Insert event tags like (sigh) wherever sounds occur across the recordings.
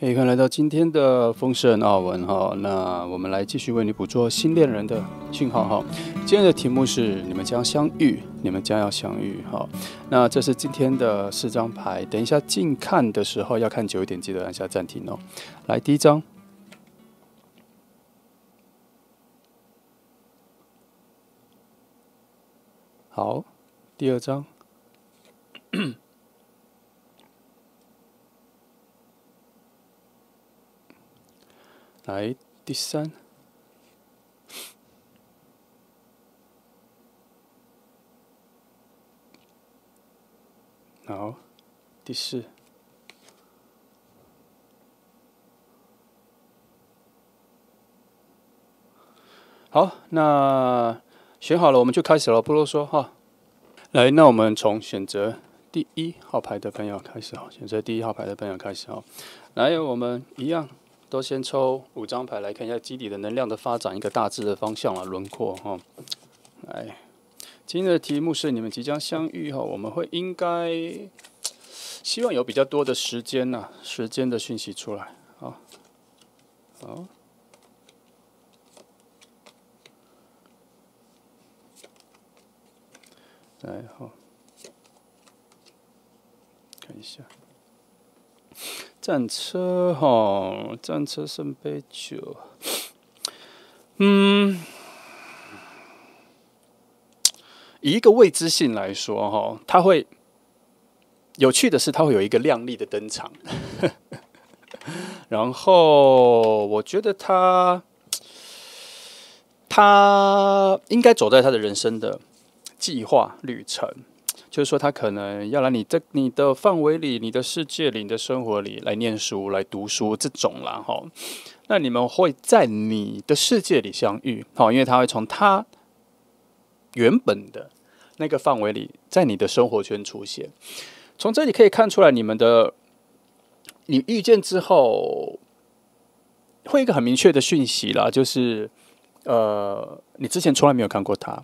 嘿，看，来到今天的丰盛奥文哈，那我们来继续为你捕捉新恋人的讯号哈。今天的题目是：你们将相遇，你们将要相遇哈。那这是今天的四张牌，等一下近看的时候要看久一点，记得按下暂停哦。来，第一张，好，第二张。来，第三。好，第四。好，那选好了，我们就开始了，不啰嗦哈。来，那我们从选择第一号牌的朋友开始哈，选择第一号牌的朋友开始哈。来，我们一样。都先抽五张牌来看一下基底的能量的发展，一个大致的方向啊轮廓哈。来，今天的题目是你们即将相遇哈，我们会应该希望有比较多的时间呐，时间的讯息出来啊。好。来好，看一下。战车哈，战车圣杯酒，嗯，以一个未知性来说哈，他会有趣的是，他会有一个亮丽的登场。(laughs) 然后，我觉得他他应该走在他的人生的计划旅程。就是说，他可能要来你的你的范围里、你的世界里你的生活里来念书、来读书这种啦，哈。那你们会在你的世界里相遇，好，因为他会从他原本的那个范围里，在你的生活圈出现。从这里可以看出来，你们的你遇见之后，会一个很明确的讯息啦，就是，呃，你之前从来没有看过他。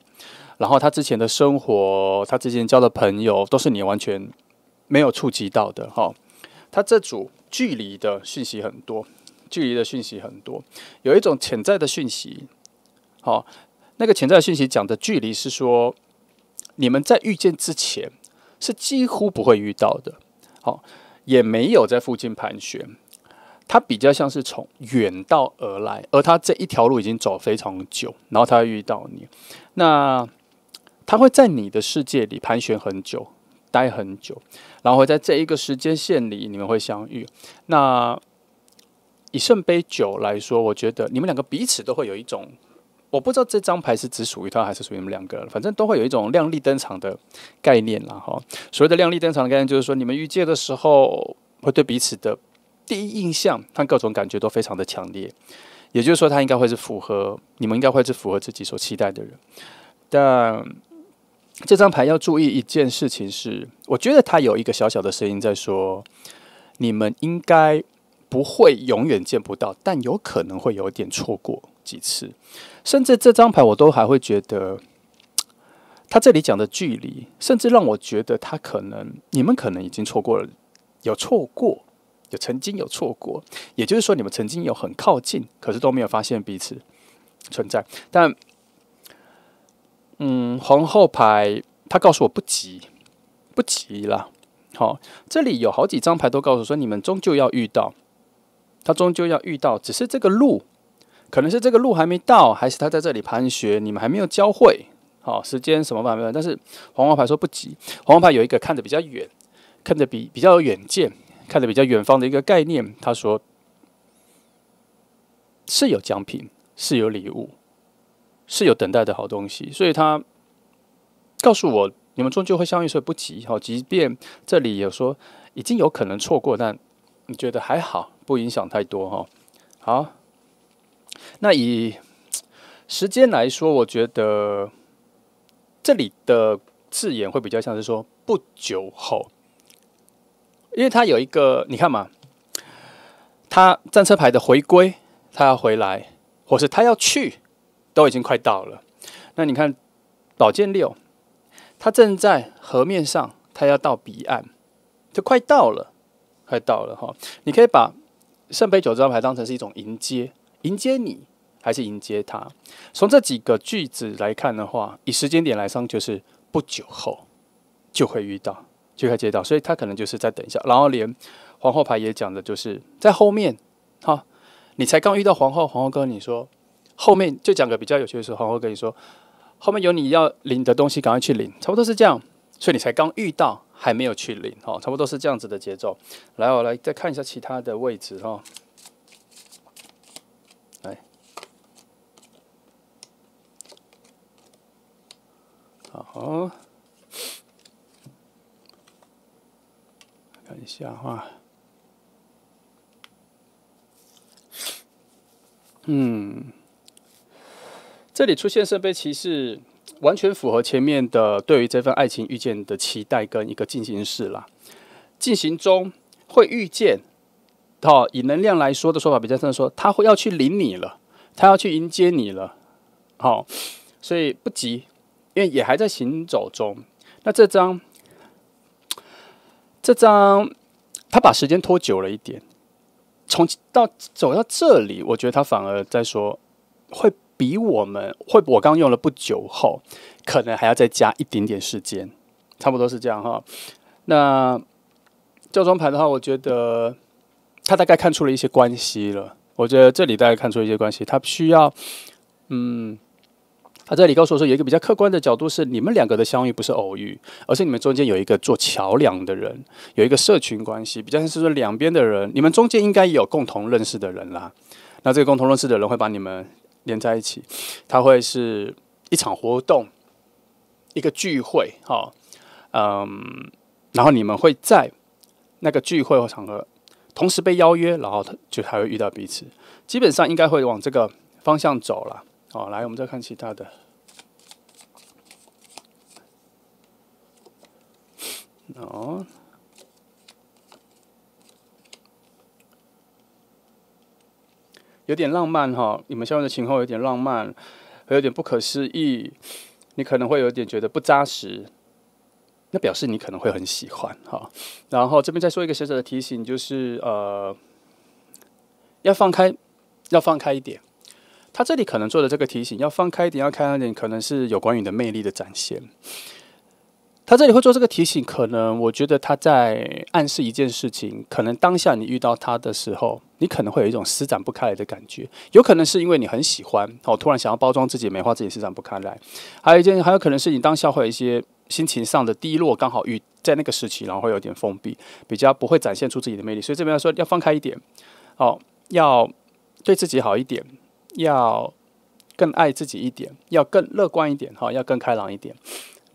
然后他之前的生活，他之前交的朋友，都是你完全没有触及到的哈。他这组距离的讯息很多，距离的讯息很多，有一种潜在的讯息，好，那个潜在讯息讲的距离是说，你们在遇见之前是几乎不会遇到的，好，也没有在附近盘旋，他比较像是从远道而来，而他这一条路已经走非常久，然后他遇到你，那。他会在你的世界里盘旋很久，待很久，然后在这一个时间线里，你们会相遇。那以圣杯酒来说，我觉得你们两个彼此都会有一种，我不知道这张牌是只属于他，还是属于你们两个，反正都会有一种亮丽登场的概念了哈。所谓的亮丽登场的概念，就是说你们遇见的时候，会对彼此的第一印象和各种感觉都非常的强烈。也就是说，他应该会是符合你们应该会是符合自己所期待的人，但。这张牌要注意一件事情是，我觉得他有一个小小的声音在说，你们应该不会永远见不到，但有可能会有点错过几次，甚至这张牌我都还会觉得，(tsk) 他这里讲的距离，甚至让我觉得他可能，你们可能已经错过了，有错过，有曾经有错过，也就是说你们曾经有很靠近，可是都没有发现彼此存在，但。嗯，皇后牌，他告诉我不急，不急啦。好，这里有好几张牌都告诉说，你们终究要遇到，他终究要遇到，只是这个路，可能是这个路还没到，还是他在这里盘旋，你们还没有交汇。好，时间什么版本？但是皇后牌说不急。皇后牌有一个看着比较远，看着比比较有远见，看着比较远方的一个概念。他说是有奖品，是有礼物。是有等待的好东西，所以他告诉我：“你们终究会相遇，所以不急。”哈，即便这里有说已经有可能错过，但你觉得还好，不影响太多。哈，好。那以时间来说，我觉得这里的字眼会比较像是说不久后，因为他有一个你看嘛，他战车牌的回归，他要回来，或是他要去。都已经快到了，那你看宝剑六，他正在河面上，他要到彼岸，就快到了，快到了哈。你可以把圣杯九这张牌当成是一种迎接，迎接你还是迎接他？从这几个句子来看的话，以时间点来上就是不久后就会遇到，就会接到，所以他可能就是在等一下。然后连皇后牌也讲的就是在后面，哈，你才刚遇到皇后，皇后跟你说。后面就讲个比较有趣的时候，我会跟你说，后面有你要领的东西，赶快去领，差不多是这样，所以你才刚遇到，还没有去领，哦，差不多是这样子的节奏。来，我来再看一下其他的位置，哈，来，好，看一下哈。嗯。这里出现设备骑士，完全符合前面的对于这份爱情遇见的期待跟一个进行式啦。进行中会遇见，好，以能量来说的说法比较像说，他会要去领你了，他要去迎接你了，好，所以不急，因为也还在行走中。那这张，这张他把时间拖久了一点，从到走到这里，我觉得他反而在说会。比我们会，我刚用了不久后，可能还要再加一点点时间，差不多是这样哈。那教庄牌的话，我觉得他大概看出了一些关系了。我觉得这里大概看出一些关系，他需要，嗯，他这里告诉我说，有一个比较客观的角度是，你们两个的相遇不是偶遇，而是你们中间有一个做桥梁的人，有一个社群关系，比较像是说两边的人，你们中间应该有共同认识的人啦。那这个共同认识的人会把你们。连在一起，它会是一场活动，一个聚会，哈，嗯，然后你们会在那个聚会或场合同时被邀约，然后就还会遇到彼此。基本上应该会往这个方向走了，哦，来，我们再看其他的。哦。有点浪漫哈，你们相遇的情况有点浪漫，还有点不可思议。你可能会有点觉得不扎实，那表示你可能会很喜欢哈。然后这边再说一个小小的提醒，就是呃，要放开，要放开一点。他这里可能做的这个提醒，要放开一点，要开一点，可能是有关于你的魅力的展现。他这里会做这个提醒，可能我觉得他在暗示一件事情，可能当下你遇到他的时候，你可能会有一种施展不开来的感觉，有可能是因为你很喜欢，哦，突然想要包装自己、美化自己、施展不开来。还有一件，还有可能是你当下会有一些心情上的低落，刚好遇在那个时期，然后会有点封闭，比较不会展现出自己的魅力。所以这边说要放开一点，哦，要对自己好一点，要更爱自己一点，要更乐观一点，哈，要更开朗一点。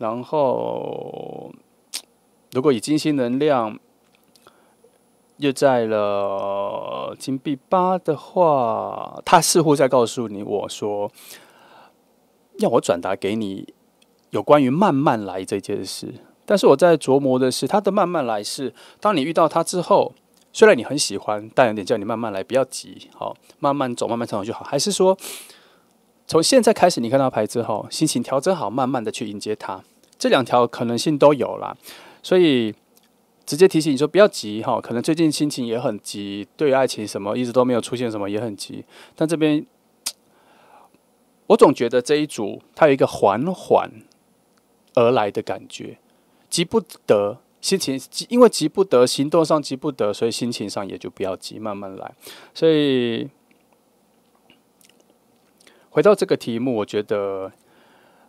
然后，如果以金星能量又在了金币八的话，他似乎在告诉你我说，要我转达给你有关于慢慢来这件事。但是我在琢磨的是，他的慢慢来是当你遇到他之后，虽然你很喜欢，但有点叫你慢慢来，不要急，好，慢慢走，慢慢成长就好。还是说？从现在开始，你看到牌之后，心情调整好，慢慢的去迎接它。这两条可能性都有啦，所以直接提醒你说不要急哈。可能最近心情也很急，对爱情什么一直都没有出现什么也很急。但这边我总觉得这一组它有一个缓缓而来的感觉，急不得，心情急，因为急不得，行动上急不得，所以心情上也就不要急，慢慢来。所以。回到这个题目，我觉得，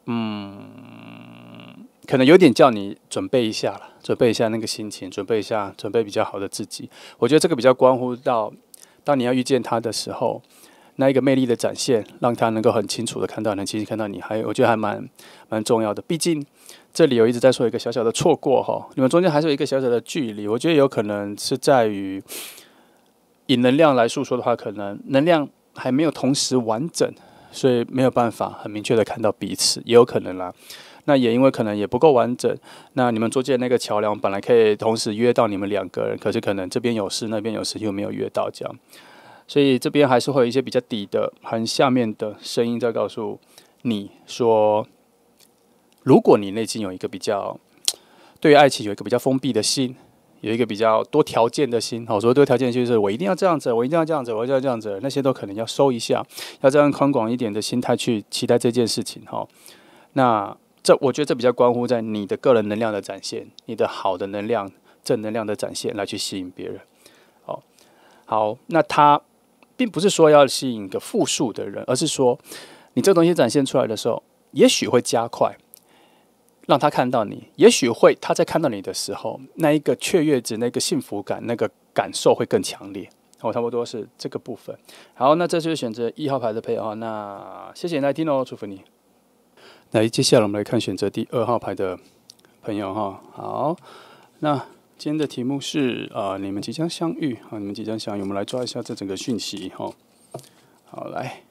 嗯，可能有点叫你准备一下了，准备一下那个心情，准备一下，准备比较好的自己。我觉得这个比较关乎到，当你要遇见他的时候，那一个魅力的展现，让他能够很清楚的看到你，清晰看到你，还我觉得还蛮蛮重要的。毕竟，这里有一直在说一个小小的错过哈，你们中间还是有一个小小的距离。我觉得有可能是在于，以能量来诉说的话，可能能量还没有同时完整。所以没有办法很明确的看到彼此，也有可能啦。那也因为可能也不够完整。那你们中间那个桥梁本来可以同时约到你们两个人，可是可能这边有事，那边有事，又没有约到这样，所以这边还是会有一些比较底的，很下面的声音在告诉你说，如果你内心有一个比较，对爱情有一个比较封闭的心。有一个比较多条件的心，好，所这个条件就是我一定要这样子，我一定要这样子，我一定要这样子，那些都可能要收一下，要这样宽广一点的心态去期待这件事情，哈。那这我觉得这比较关乎在你的个人能量的展现，你的好的能量、正能量的展现来去吸引别人，好，好，那他并不是说要吸引一个负数的人，而是说你这东西展现出来的时候，也许会加快。让他看到你，也许会他在看到你的时候，那一个雀跃值、那个幸福感、那个感受会更强烈。我差不多是这个部分。好，那这就是选择一号牌的配哈。那谢谢来听哦，祝福你。来，接下来我们来看选择第二号牌的朋友哈。好，那今天的题目是啊，你们即将相遇啊，你们即将相遇。我们来抓一下这整个讯息哈。好，来。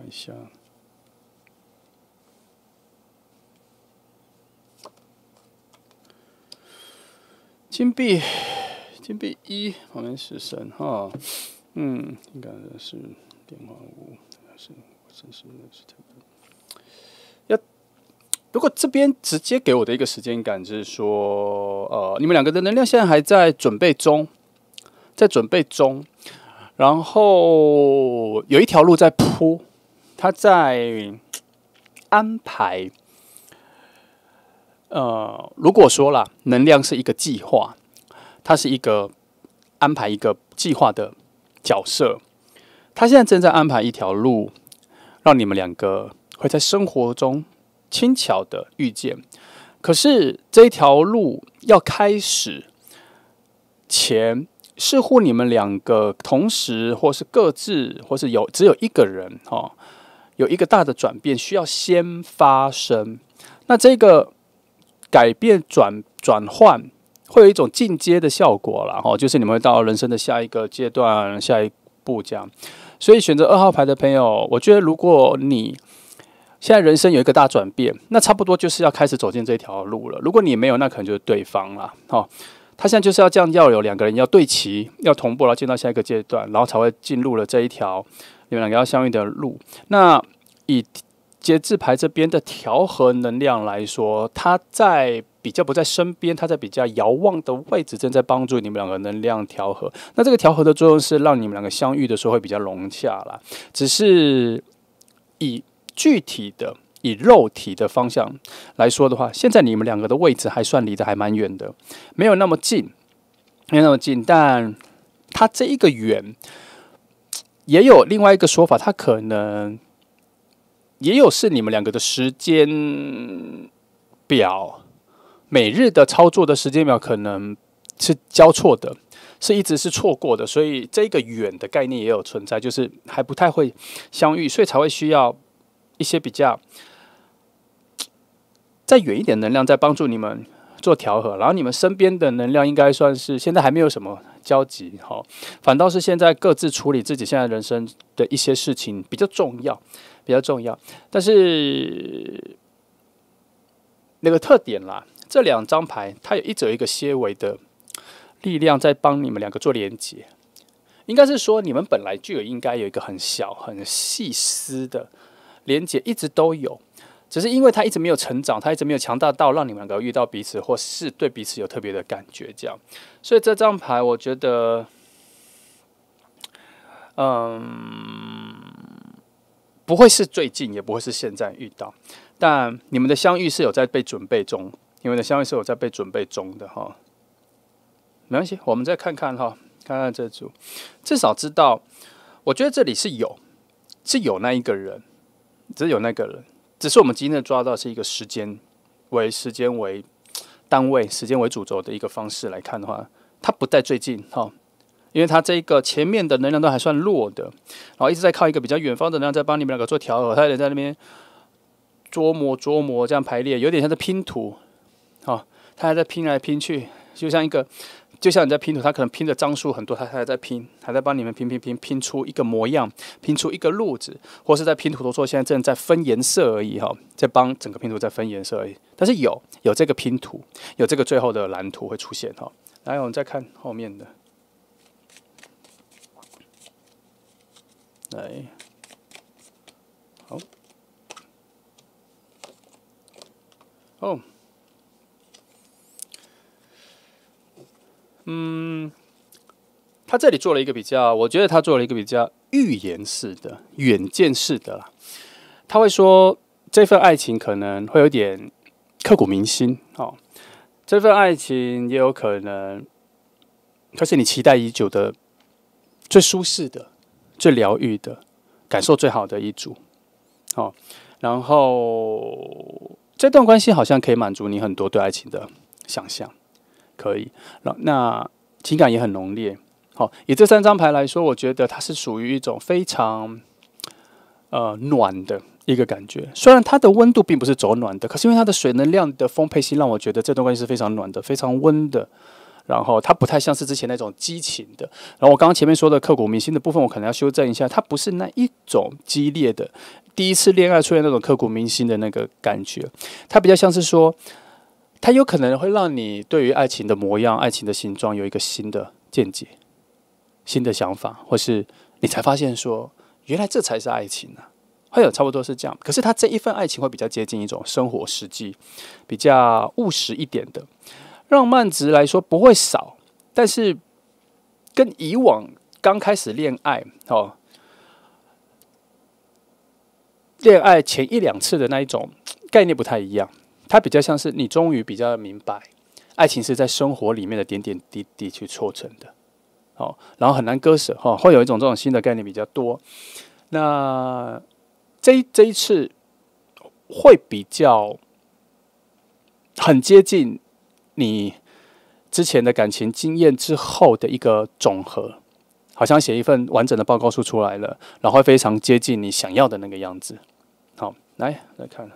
看一下，金币，金币一旁边是神哈，嗯，应该是电话五是五是什么？要如果这边直接给我的一个时间感，就是说，呃，你们两个的能量现在还在准备中，在准备中，然后有一条路在铺。他在安排，呃，如果说了，能量是一个计划，他是一个安排一个计划的角色。他现在正在安排一条路，让你们两个会在生活中轻巧的遇见。可是这一条路要开始前，似乎你们两个同时，或是各自，或是有只有一个人哈。有一个大的转变需要先发生，那这个改变转转换会有一种进阶的效果了哈，就是你们会到人生的下一个阶段，下一步这样。所以选择二号牌的朋友，我觉得如果你现在人生有一个大转变，那差不多就是要开始走进这条路了。如果你没有，那可能就是对方了。哦，他现在就是要这样要有两个人要对齐，要同步然后进到下一个阶段，然后才会进入了这一条。你们两个要相遇的路，那以节制牌这边的调和能量来说，他在比较不在身边，他在比较遥望的位置，正在帮助你们两个能量调和。那这个调和的作用是让你们两个相遇的时候会比较融洽啦。只是以具体的以肉体的方向来说的话，现在你们两个的位置还算离得还蛮远的，没有那么近，没有那么近，但它这一个圆。也有另外一个说法，他可能也有是你们两个的时间表，每日的操作的时间表可能是交错的，是一直是错过的，所以这个远的概念也有存在，就是还不太会相遇，所以才会需要一些比较再远一点能量在帮助你们。做调和，然后你们身边的能量应该算是现在还没有什么交集，哈，反倒是现在各自处理自己现在人生的一些事情比较重要，比较重要。但是那个特点啦，这两张牌它有一有一个些微的力量在帮你们两个做连接，应该是说你们本来就有应该有一个很小很细丝的连接，一直都有。只是因为他一直没有成长，他一直没有强大到让你们两个遇到彼此，或是对彼此有特别的感觉。这样，所以这张牌我觉得，嗯，不会是最近，也不会是现在遇到。但你们的相遇是有在被准备中，你们的相遇是有在被准备中的哈。没关系，我们再看看哈，看看这组，至少知道，我觉得这里是有，是有那一个人，只有那个人。只是我们今天抓到是一个时间，为时间为单位、时间为主轴的一个方式来看的话，它不在最近哈，因为它这个前面的能量都还算弱的，然后一直在靠一个比较远方的能量在帮你们两个做调和，它也在那边琢磨琢磨这样排列，有点像在拼图，啊，它还在拼来拼去，就像一个。就像你在拼图，他可能拼的张数很多，他还在拼，还在帮你们拼拼拼，拼出一个模样，拼出一个路子，或是在拼图的时候，现在正在分颜色而已，哈，在帮整个拼图在分颜色而已。但是有有这个拼图，有这个最后的蓝图会出现，哈。来，我们再看后面的，来，好，哦。嗯，他这里做了一个比较，我觉得他做了一个比较预言式的、远见式的啦。他会说，这份爱情可能会有点刻骨铭心哦。这份爱情也有可能，它是你期待已久的、最舒适的、最疗愈的感受最好的一组哦。然后这段关系好像可以满足你很多对爱情的想象。可以，那那情感也很浓烈。好，以这三张牌来说，我觉得它是属于一种非常呃暖的一个感觉。虽然它的温度并不是走暖的，可是因为它的水能量的丰沛性，让我觉得这段关系是非常暖的、非常温的。然后它不太像是之前那种激情的。然后我刚刚前面说的刻骨铭心的部分，我可能要修正一下，它不是那一种激烈的第一次恋爱出现那种刻骨铭心的那个感觉，它比较像是说。它有可能会让你对于爱情的模样、爱情的形状有一个新的见解、新的想法，或是你才发现说，原来这才是爱情呢。会有差不多是这样，可是他这一份爱情会比较接近一种生活实际，比较务实一点的。浪漫值来说不会少，但是跟以往刚开始恋爱哦，恋爱前一两次的那一种概念不太一样。它比较像是你终于比较明白，爱情是在生活里面的点点滴滴去促成的，哦，然后很难割舍，哈，会有一种这种新的概念比较多。那这这一次会比较很接近你之前的感情经验之后的一个总和，好像写一份完整的报告书出来了，然后非常接近你想要的那个样子。好，来来看。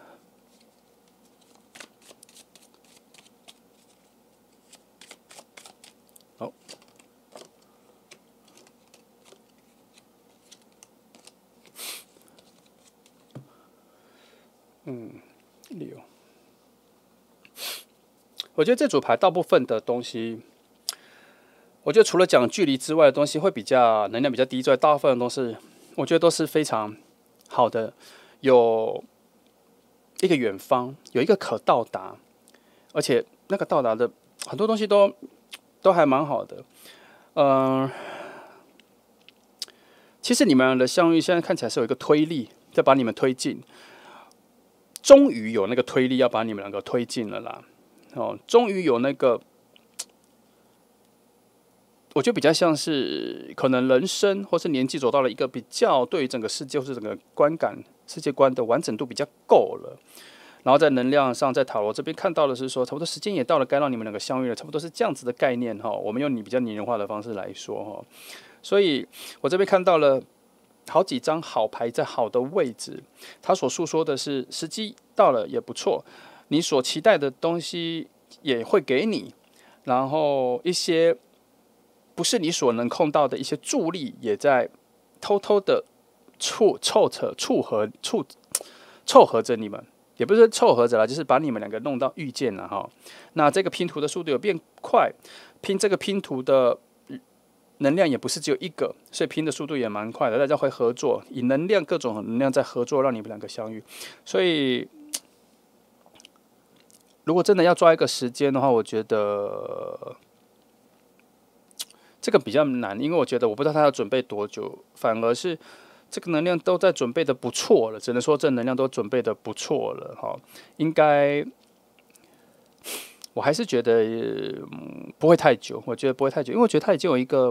我觉得这组牌大部分的东西，我觉得除了讲距离之外的东西，会比较能量比较低之外，大部分的东西，我觉得都是非常好的，有一个远方，有一个可到达，而且那个到达的很多东西都都还蛮好的。嗯，其实你们的相遇现在看起来是有一个推力在把你们推进，终于有那个推力要把你们两个推进了啦。哦，终于有那个，我觉得比较像是可能人生或是年纪走到了一个比较对于整个世界或是整个观感世界观的完整度比较够了，然后在能量上，在塔罗这边看到的是说，差不多时间也到了，该让你们两个相遇了，差不多是这样子的概念哈。我们用你比较拟人化的方式来说哈，所以我这边看到了好几张好牌在好的位置，他所诉说的是时机到了也不错。你所期待的东西也会给你，然后一些不是你所能控到的一些助力也在偷偷的凑凑合凑合凑凑合着你们，也不是凑合着了，就是把你们两个弄到遇见了哈。那这个拼图的速度有变快，拼这个拼图的能量也不是只有一个，所以拼的速度也蛮快的。大家会合作，以能量各种能量在合作，让你们两个相遇，所以。如果真的要抓一个时间的话，我觉得这个比较难，因为我觉得我不知道他要准备多久，反而是这个能量都在准备的不错了，只能说正能量都准备的不错了哈。应该我还是觉得不会太久，我觉得不会太久，因为我觉得他已经有一个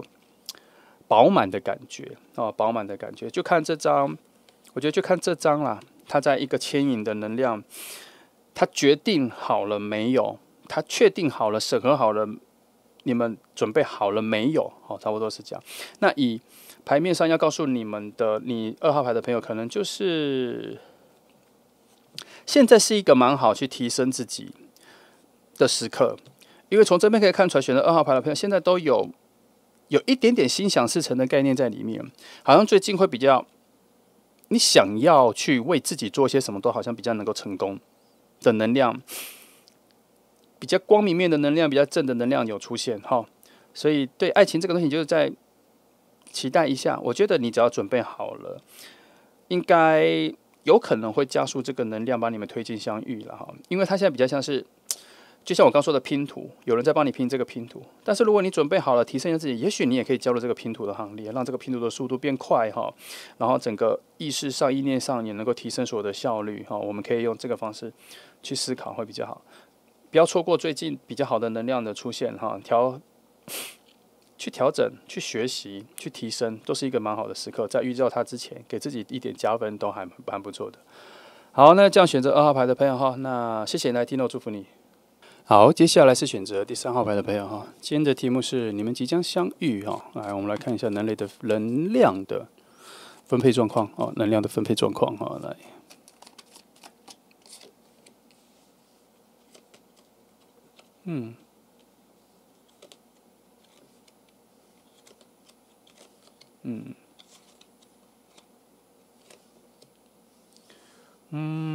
饱满的感觉啊，饱满的感觉，就看这张，我觉得就看这张啦，它在一个牵引的能量。他决定好了没有？他确定好了，审核好了，你们准备好了没有？好，差不多是这样。那以牌面上要告诉你们的，你二号牌的朋友，可能就是现在是一个蛮好去提升自己的时刻，因为从这边可以看出来，选择二号牌的朋友，现在都有有一点点心想事成的概念在里面，好像最近会比较你想要去为自己做一些什么，都好像比较能够成功。的能量比较光明面的能量，比较正的能量有出现哈，所以对爱情这个东西，就是在期待一下。我觉得你只要准备好了，应该有可能会加速这个能量，把你们推进相遇了哈，因为它现在比较像是。就像我刚说的拼图，有人在帮你拼这个拼图，但是如果你准备好了，提升一下自己，也许你也可以加入这个拼图的行列，让这个拼图的速度变快哈。然后整个意识上、意念上也能够提升所有的效率哈。我们可以用这个方式去思考会比较好，不要错过最近比较好的能量的出现哈。调、(coughs) 去调整、去学习、去提升，都是一个蛮好的时刻。在遇到它之前，给自己一点加分都还蛮不错的。好，那这样选择二号牌的朋友哈，那谢谢你来听我祝福你。好，接下来是选择第三号牌的朋友哈。今天的题目是你们即将相遇哈。来，我们来看一下人类的能量的分配状况哦，能量的分配状况哈。来，嗯，嗯，嗯。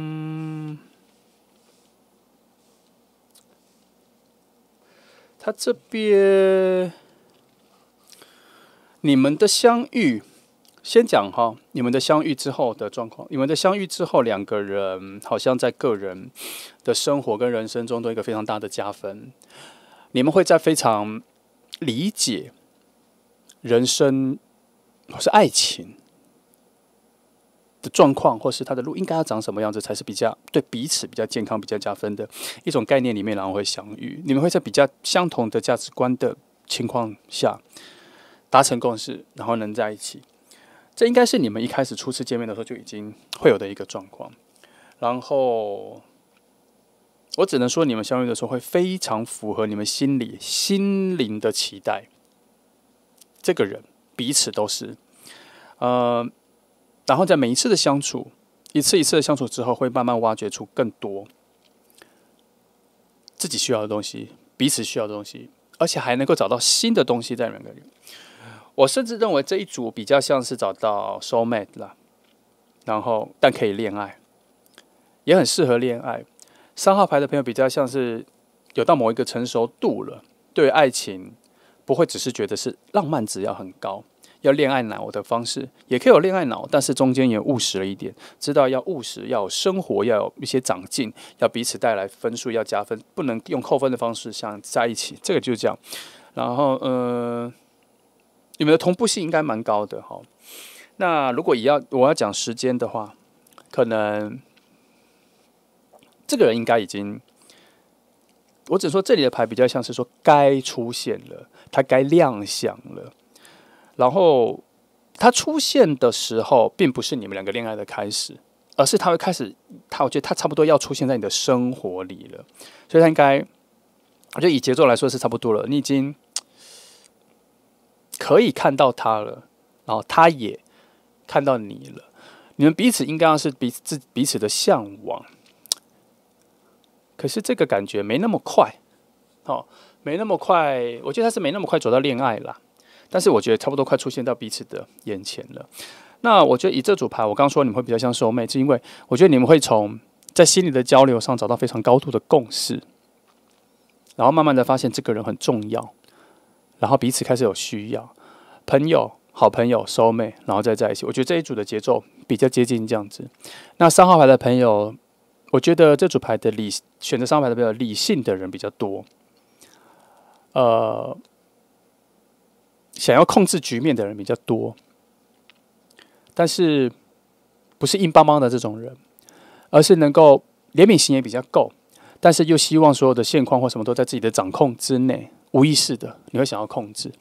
这边，你们的相遇，先讲哈，你们的相遇之后的状况。你们的相遇之后，两个人好像在个人的生活跟人生中都有一个非常大的加分。你们会在非常理解人生，或是爱情。的状况，或是他的路应该要长什么样子，才是比较对彼此比较健康、比较加分的一种概念里面，然后会相遇。你们会在比较相同的价值观的情况下达成共识，然后能在一起。这应该是你们一开始初次见面的时候就已经会有的一个状况。然后我只能说，你们相遇的时候会非常符合你们心里心灵的期待。这个人彼此都是，呃。然后在每一次的相处，一次一次的相处之后，会慢慢挖掘出更多自己需要的东西，彼此需要的东西，而且还能够找到新的东西在两个人。我甚至认为这一组比较像是找到 soul mate 了，然后但可以恋爱，也很适合恋爱。三号牌的朋友比较像是有到某一个成熟度了，对爱情不会只是觉得是浪漫值要很高。要恋爱脑，的方式也可以有恋爱脑，但是中间也务实了一点，知道要务实，要有生活，要有一些长进，要彼此带来分数，要加分，不能用扣分的方式想在一起。这个就是这样。然后，呃，你们的同步性应该蛮高的哈。那如果也要我要讲时间的话，可能这个人应该已经，我只说这里的牌比较像是说该出现了，他该亮相了。然后他出现的时候，并不是你们两个恋爱的开始，而是他会开始，他我觉得他差不多要出现在你的生活里了，所以他应该，我觉得以节奏来说是差不多了，你已经可以看到他了，然后他也看到你了，你们彼此应该是彼此彼此的向往，可是这个感觉没那么快，哦，没那么快，我觉得他是没那么快走到恋爱啦。但是我觉得差不多快出现到彼此的眼前了。那我觉得以这组牌，我刚说你们会比较像熟妹，是因为我觉得你们会从在心理的交流上找到非常高度的共识，然后慢慢的发现这个人很重要，然后彼此开始有需要，朋友、好朋友、收妹，然后再在一起。我觉得这一组的节奏比较接近这样子。那三号牌的朋友，我觉得这组牌的理选择三号牌的朋友，理性的人比较多。呃。想要控制局面的人比较多，但是不是硬邦邦的这种人，而是能够怜悯心也比较够，但是又希望所有的现况或什么都在自己的掌控之内。无意识的你会想要控制，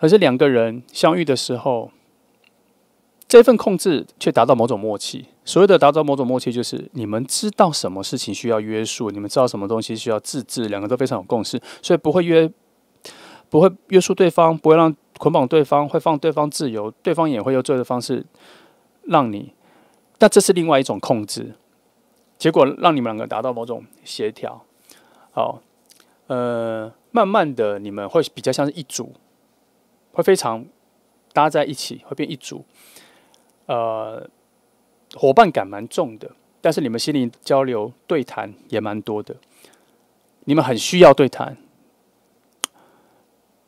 可是两个人相遇的时候，这份控制却达到某种默契。所谓的达到某种默契，就是你们知道什么事情需要约束，你们知道什么东西需要自制，两个都非常有共识，所以不会约。不会约束对方，不会让捆绑对方，会放对方自由，对方也会用这个方式让你。但这是另外一种控制，结果让你们两个达到某种协调。好，呃，慢慢的你们会比较像是一组，会非常搭在一起，会变一组。呃，伙伴感蛮重的，但是你们心灵交流对谈也蛮多的，你们很需要对谈。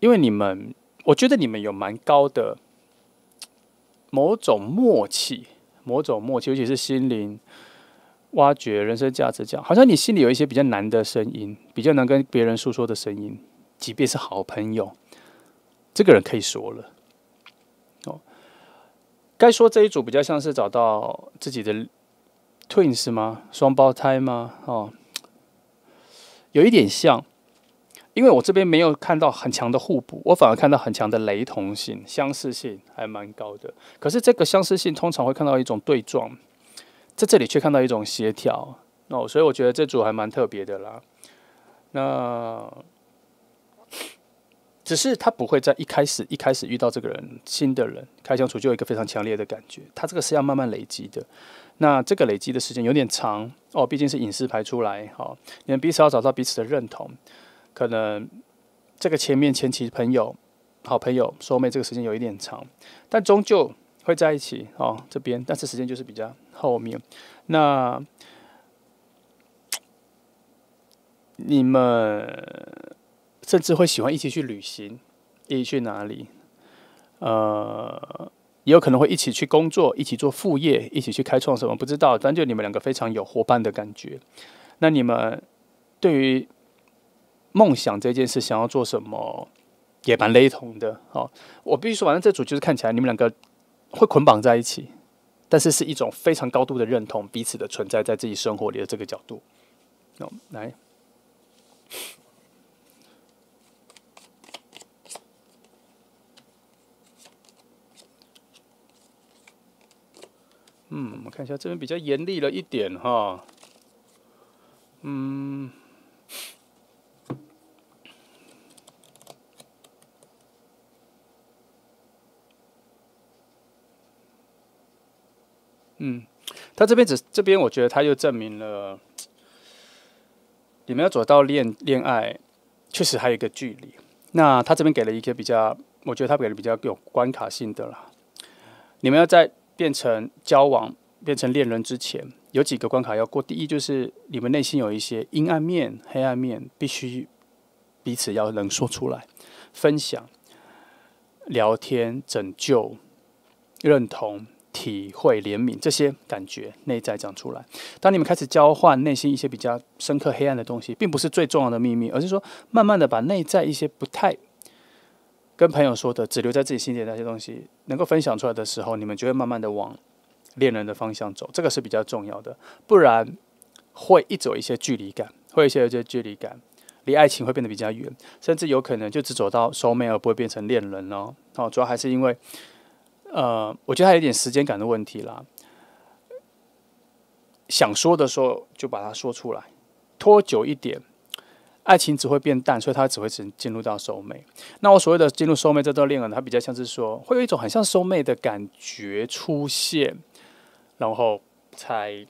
因为你们，我觉得你们有蛮高的某种默契，某种默契，尤其是心灵挖掘、人生价值讲，好像你心里有一些比较难的声音，比较能跟别人诉说的声音，即便是好朋友，这个人可以说了哦。该说这一组比较像是找到自己的 twins 吗？双胞胎吗？哦，有一点像。因为我这边没有看到很强的互补，我反而看到很强的雷同性、相似性还蛮高的。可是这个相似性通常会看到一种对撞，在这里却看到一种协调哦，所以我觉得这组还蛮特别的啦。那只是他不会在一开始一开始遇到这个人新的人开相处就有一个非常强烈的感觉，他这个是要慢慢累积的。那这个累积的时间有点长哦，毕竟是隐私排出来，好，你们彼此要找到彼此的认同。可能这个前面前期朋友好朋友收们这个时间有一点长，但终究会在一起哦。这边但是时间就是比较后面。那你们甚至会喜欢一起去旅行，一起去哪里？呃，也有可能会一起去工作，一起做副业，一起去开创什么？不知道。但就你们两个非常有伙伴的感觉。那你们对于？梦想这件事，想要做什么也蛮雷同的哦。我必须说，反正这组就是看起来你们两个会捆绑在一起，但是是一种非常高度的认同彼此的存在在自己生活里的这个角度。来，嗯，我们看一下这边比较严厉了一点哈，嗯。嗯，他这边只这边，我觉得他又证明了，你们要走到恋恋爱，确实还有一个距离。那他这边给了一个比较，我觉得他给的比较有关卡性的了。你们要在变成交往、变成恋人之前，有几个关卡要过。第一就是你们内心有一些阴暗面、黑暗面，必须彼此要能说出来、分享、聊天、拯救、认同。体会怜悯这些感觉，内在讲出来。当你们开始交换内心一些比较深刻、黑暗的东西，并不是最重要的秘密，而是说，慢慢的把内在一些不太跟朋友说的，只留在自己心里的那些东西，能够分享出来的时候，你们就会慢慢的往恋人的方向走。这个是比较重要的，不然会一走一些距离感，会有一些有些距离感，离爱情会变得比较远，甚至有可能就只走到熟美，而不会变成恋人哦。哦，主要还是因为。呃，我觉得他有点时间感的问题啦。想说的时候就把它说出来，拖久一点，爱情只会变淡，所以它只会进进入到收妹。那我所谓的进入收妹，这段恋人，它比较像是说，会有一种很像收妹的感觉出现，然后才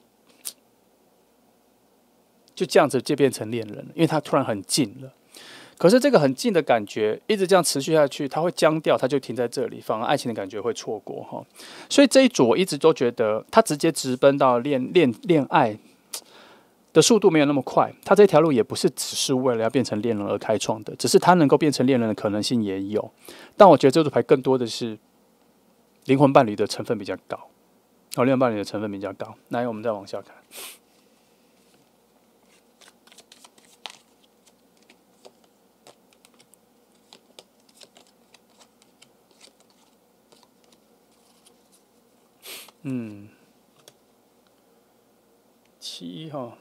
就这样子就变成恋人，因为他突然很近了。可是这个很近的感觉，一直这样持续下去，它会僵掉，它就停在这里，反而爱情的感觉会错过哈。所以这一组我一直都觉得，他直接直奔到恋恋恋爱的速度没有那么快，他这条路也不是只是为了要变成恋人而开创的，只是他能够变成恋人的可能性也有。但我觉得这组牌更多的是灵魂伴侣的成分比较高，哦，灵魂伴侣的成分比较高。那我们再往下看。嗯，七号，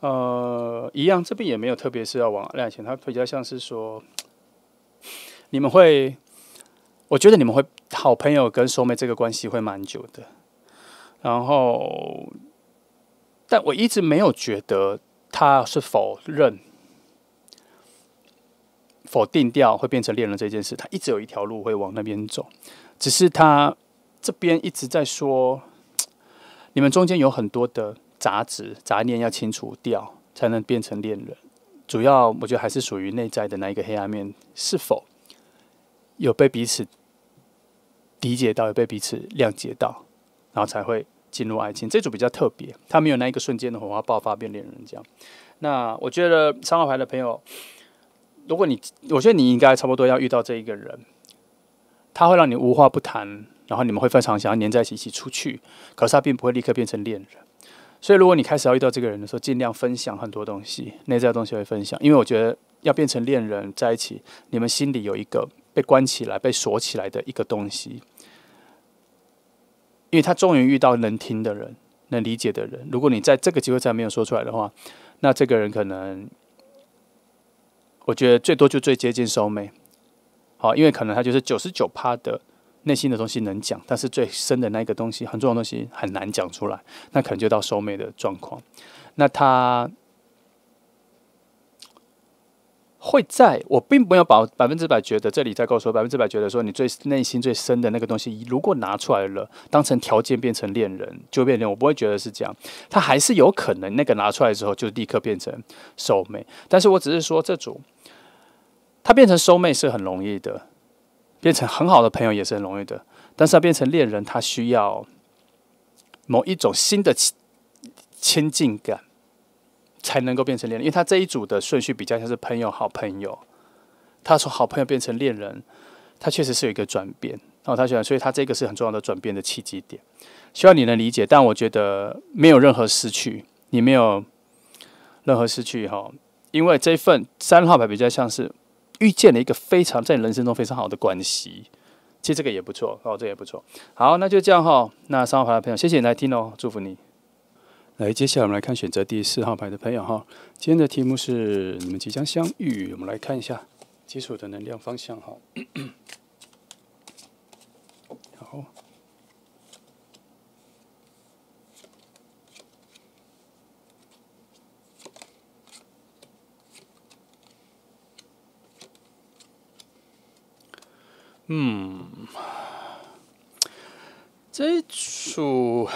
呃，一样，这边也没有特别是要往恋情，他比较像是说，(tsk) 你们会，我觉得你们会好朋友跟兄妹这个关系会蛮久的，然后，但我一直没有觉得他是否认。否定掉会变成恋人这件事，他一直有一条路会往那边走，只是他这边一直在说，你们中间有很多的杂质、杂念要清除掉，才能变成恋人。主要我觉得还是属于内在的那一个黑暗面，是否有被彼此理解到，有被彼此谅解到，然后才会进入爱情。这组比较特别，他没有那一个瞬间的火花爆发变恋人这样。那我觉得三号牌的朋友。如果你，我觉得你应该差不多要遇到这一个人，他会让你无话不谈，然后你们会非常想要黏在一起一起出去。可是他并不会立刻变成恋人，所以如果你开始要遇到这个人的时候，尽量分享很多东西，内在的东西会分享。因为我觉得要变成恋人，在一起，你们心里有一个被关起来、被锁起来的一个东西。因为他终于遇到能听的人、能理解的人。如果你在这个机会再没有说出来的话，那这个人可能。我觉得最多就最接近收美，好，因为可能他就是九十九趴的内心的东西能讲，但是最深的那个东西，很重要的东西很难讲出来，那可能就到收美的状况。那他会在我并没有把百分之百觉得这里在告我说百分之百觉得说你最内心最深的那个东西，如果拿出来了当成条件变成恋人就变成，我不会觉得是这样。他还是有可能那个拿出来之后就立刻变成收美，但是我只是说这种。他变成收妹是很容易的，变成很好的朋友也是很容易的。但是要变成恋人，他需要某一种新的亲近感，才能够变成恋人。因为他这一组的顺序比较像是朋友、好朋友，他从好朋友变成恋人，他确实是有一个转变。然后他选，所以他这个是很重要的转变的契机点。希望你能理解。但我觉得没有任何失去，你没有任何失去哈，因为这一份三号牌比较像是。遇见了一个非常在你人生中非常好的关系，其实这个也不错哦，这也不错。好，那就这样哈。那三号牌的朋友，谢谢你来听哦，祝福你。来，接下来我们来看选择第四号牌的朋友哈。今天的题目是你们即将相遇，我们来看一下基础的能量方向哈。(coughs) 好。嗯，这组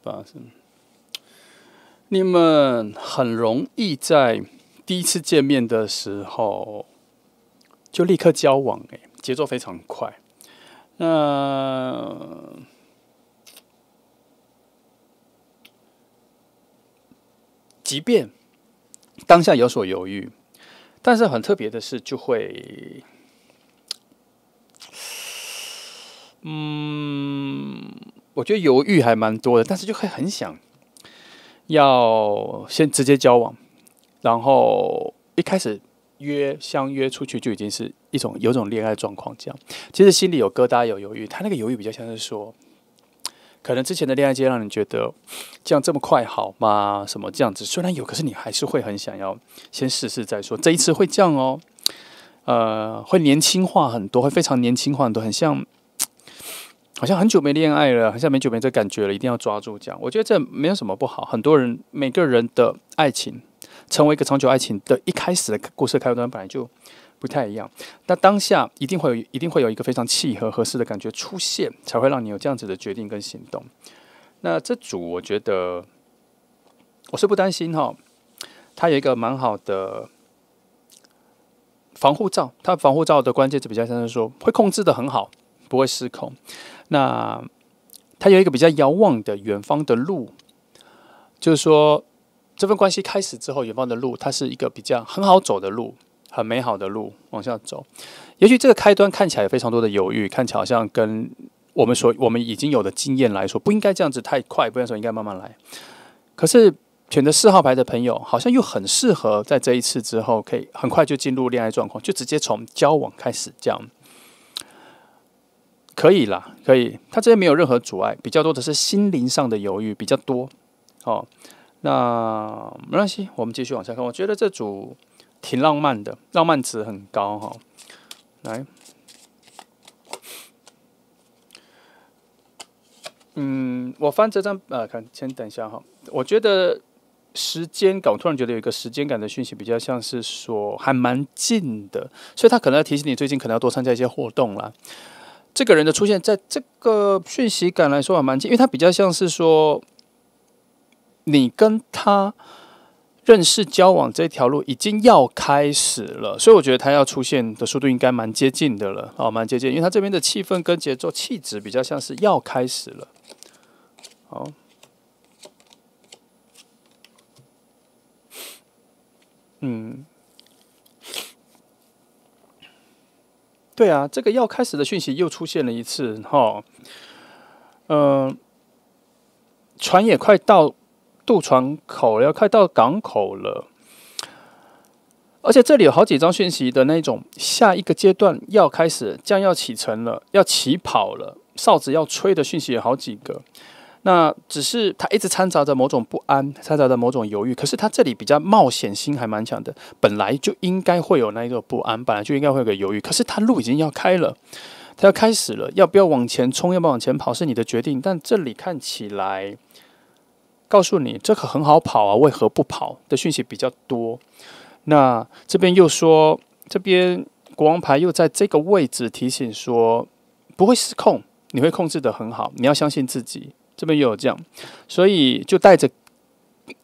八 (laughs) 你们很容易在第一次见面的时候就立刻交往，哎，节奏非常快。那即便当下有所犹豫，但是很特别的是，就会。嗯，我觉得犹豫还蛮多的，但是就会很想，要先直接交往，然后一开始约相约出去就已经是一种有种恋爱状况这样。其实心里有疙瘩有犹豫，他那个犹豫比较像是说，可能之前的恋爱经让你觉得这样这么快好吗？什么这样子虽然有，可是你还是会很想要先试试再说，这一次会这样哦，呃，会年轻化很多，会非常年轻化很多，很像。好像很久没恋爱了，好像很久没这感觉了。一定要抓住这样。我觉得这没有什么不好。很多人每个人的爱情，成为一个长久爱情的一开始的故事开端，本来就不太一样。那当下一定会有，一定会有一个非常契合、合适的感觉出现，才会让你有这样子的决定跟行动。那这组我觉得我是不担心哈，他有一个蛮好的防护罩，他防护罩的关键词比较像是说会控制的很好，不会失控。那他有一个比较遥望的远方的路，就是说这份关系开始之后，远方的路它是一个比较很好走的路，很美好的路往下走。也许这个开端看起来有非常多的犹豫，看起来好像跟我们所我们已经有的经验来说，不应该这样子太快，不应该说应该慢慢来。可是选择四号牌的朋友，好像又很适合在这一次之后，可以很快就进入恋爱状况，就直接从交往开始这样。可以啦，可以。他这边没有任何阻碍，比较多的是心灵上的犹豫比较多。哦，那没关系，我们继续往下看。我觉得这组挺浪漫的，浪漫值很高哈。来，嗯，我翻这张呃，看，先等一下哈。我觉得时间感，我突然觉得有一个时间感的讯息，比较像是说还蛮近的，所以他可能要提醒你，最近可能要多参加一些活动了。这个人的出现，在这个讯息感来说还蛮近，因为他比较像是说，你跟他认识交往这条路已经要开始了，所以我觉得他要出现的速度应该蛮接近的了，哦，蛮接近，因为他这边的气氛跟节奏气质比较像是要开始了，好，嗯。对啊，这个要开始的讯息又出现了一次哈，嗯，船也快到渡船口，要快到港口了，而且这里有好几张讯息的那种，下一个阶段要开始，将要启程了，要起跑了，哨子要吹的讯息有好几个。那只是他一直掺杂着某种不安，掺杂着某种犹豫。可是他这里比较冒险心还蛮强的，本来就应该会有那一个不安，本来就应该会有个犹豫。可是他路已经要开了，他要开始了，要不要往前冲，要不要往前跑，是你的决定。但这里看起来，告诉你这可很好跑啊，为何不跑的讯息比较多。那这边又说，这边国王牌又在这个位置提醒说，不会失控，你会控制的很好，你要相信自己。这边又有这样，所以就带着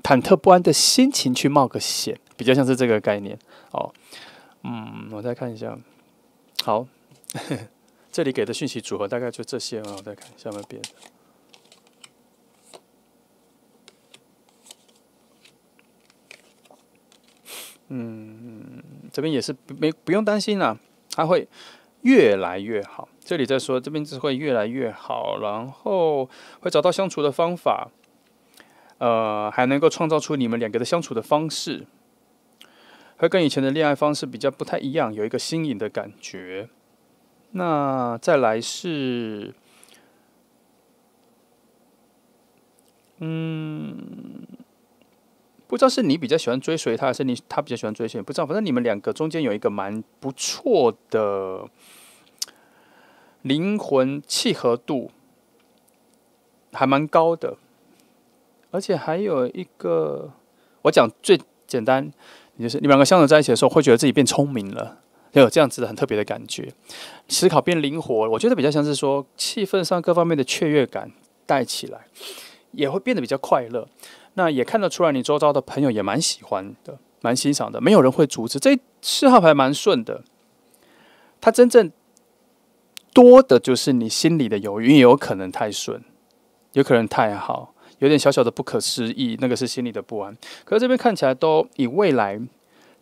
忐忑不安的心情去冒个险，比较像是这个概念哦。嗯，我再看一下，好，(laughs) 这里给的讯息组合大概就这些啊。我再看有没有别的。嗯，这边也是没不用担心啦，它会越来越好。这里在说，这边只会越来越好，然后会找到相处的方法，呃，还能够创造出你们两个的相处的方式，会跟以前的恋爱方式比较不太一样，有一个新颖的感觉。那再来是，嗯，不知道是你比较喜欢追随他，还是你他比较喜欢追随，不知道。反正你们两个中间有一个蛮不错的。灵魂契合度还蛮高的，而且还有一个，我讲最简单，就是你们两个相处在一起的时候，会觉得自己变聪明了，有这样子的很特别的感觉，思考变灵活。我觉得比较像是说，气氛上各方面的雀跃感带起来，也会变得比较快乐。那也看得出来，你周遭的朋友也蛮喜欢的，蛮欣赏的，没有人会阻止。这四号牌蛮顺的，他真正。多的就是你心里的犹豫，也有可能太顺，有可能太好，有点小小的不可思议，那个是心里的不安。可是这边看起来都以未来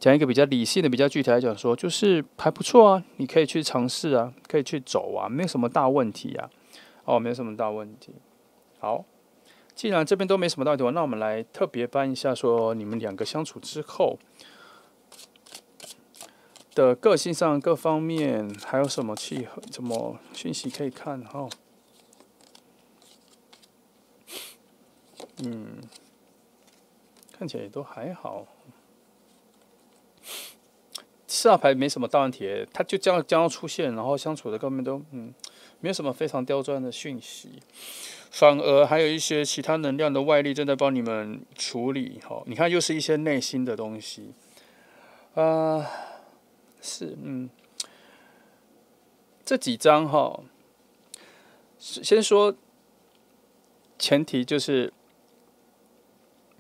讲一个比较理性的、比较具体来讲说，就是还不错啊，你可以去尝试啊，可以去走啊，没有什么大问题呀。哦，没有什么大问题。好，既然这边都没什么大问题，那我们来特别翻一下，说你们两个相处之后。的个性上各方面还有什么契合？什么讯息可以看？哈，嗯，看起来也都还好。四号牌没什么大问题，他就将将要出现，然后相处的各方面都嗯，没有什么非常刁钻的讯息，反而还有一些其他能量的外力正在帮你们处理。哈，你看，又是一些内心的东西，啊。是，嗯，这几张哈，先说前提就是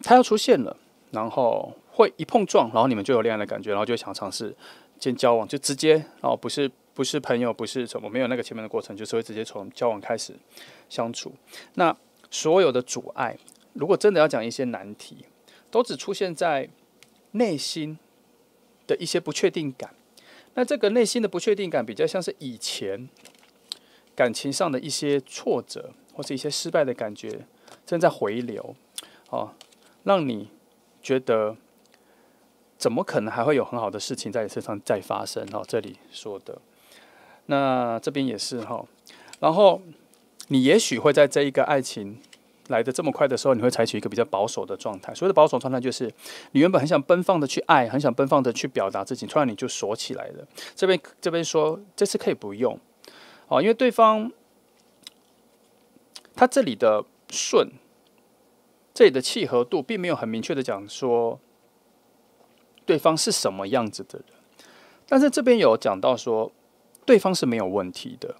他要出现了，然后会一碰撞，然后你们就有恋爱的感觉，然后就想尝试先交往，就直接哦，不是不是朋友，不是什么，没有那个前面的过程，就是会直接从交往开始相处。那所有的阻碍，如果真的要讲一些难题，都只出现在内心的一些不确定感。那这个内心的不确定感比较像是以前感情上的一些挫折或是一些失败的感觉正在回流，哦，让你觉得怎么可能还会有很好的事情在你身上再发生？哦，这里说的，那这边也是哈，然后你也许会在这一个爱情。来的这么快的时候，你会采取一个比较保守的状态。所谓的保守状态，就是你原本很想奔放的去爱，很想奔放的去表达自己，突然你就锁起来了。这边这边说，这次可以不用哦，因为对方他这里的顺，这里的契合度，并没有很明确的讲说对方是什么样子的人，但是这边有讲到说，对方是没有问题的。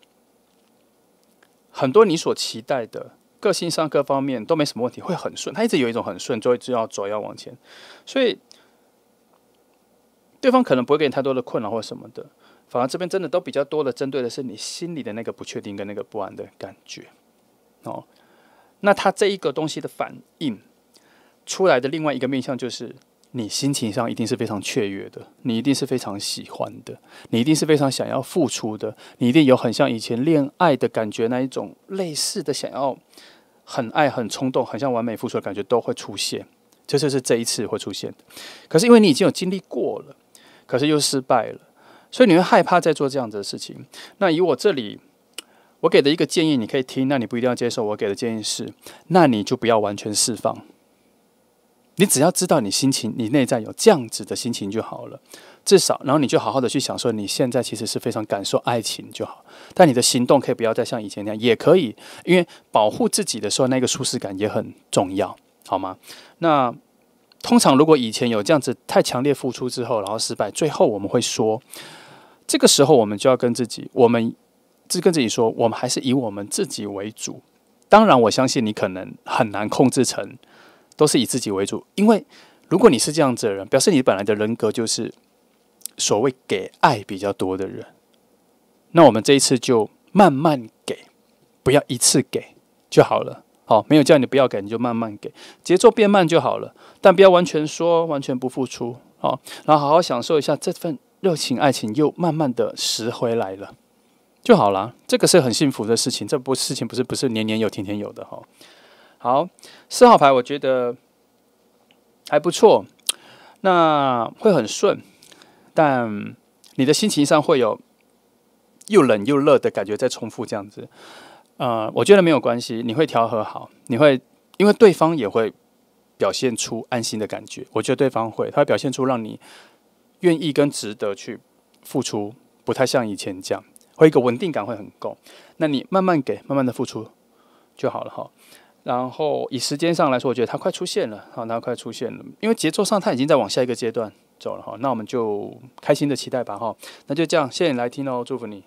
很多你所期待的。个性上各方面都没什么问题，会很顺。他一直有一种很顺，就会知要左右往前，所以对方可能不会给你太多的困扰或什么的。反而这边真的都比较多的，针对的是你心里的那个不确定跟那个不安的感觉。哦，那他这一个东西的反应出来的另外一个面向，就是你心情上一定是非常雀跃的，你一定是非常喜欢的，你一定是非常想要付出的，你一定有很像以前恋爱的感觉那一种类似的想要。很爱、很冲动、很像完美付出的感觉都会出现，这就是这一次会出现的。可是因为你已经有经历过了，可是又失败了，所以你会害怕再做这样子的事情。那以我这里，我给的一个建议，你可以听，那你不一定要接受我给的建议是，那你就不要完全释放，你只要知道你心情、你内在有这样子的心情就好了。至少，然后你就好好的去想，说你现在其实是非常感受爱情就好。但你的行动可以不要再像以前那样，也可以，因为保护自己的时候，那个舒适感也很重要，好吗？那通常如果以前有这样子太强烈付出之后，然后失败，最后我们会说，这个时候我们就要跟自己，我们只跟自己说，我们还是以我们自己为主。当然，我相信你可能很难控制成都是以自己为主，因为如果你是这样子的人，表示你本来的人格就是。所谓给爱比较多的人，那我们这一次就慢慢给，不要一次给就好了。好，没有叫你不要给，你就慢慢给，节奏变慢就好了。但不要完全说完全不付出，好，然后好好享受一下这份热情，爱情又慢慢的拾回来了就好了。这个是很幸福的事情，这不事情不是不是年年有，天天有的哈。好，四号牌我觉得还不错，那会很顺。但你的心情上会有又冷又热的感觉在重复这样子，呃，我觉得没有关系，你会调和好，你会因为对方也会表现出安心的感觉，我觉得对方会，他会表现出让你愿意跟值得去付出，不太像以前这样，会一个稳定感会很够。那你慢慢给，慢慢的付出就好了哈。然后以时间上来说，我觉得他快出现了，好，他快出现了，因为节奏上他已经在往下一个阶段。走了哈，那我们就开心的期待吧哈，那就这样，谢谢你来听哦，祝福你。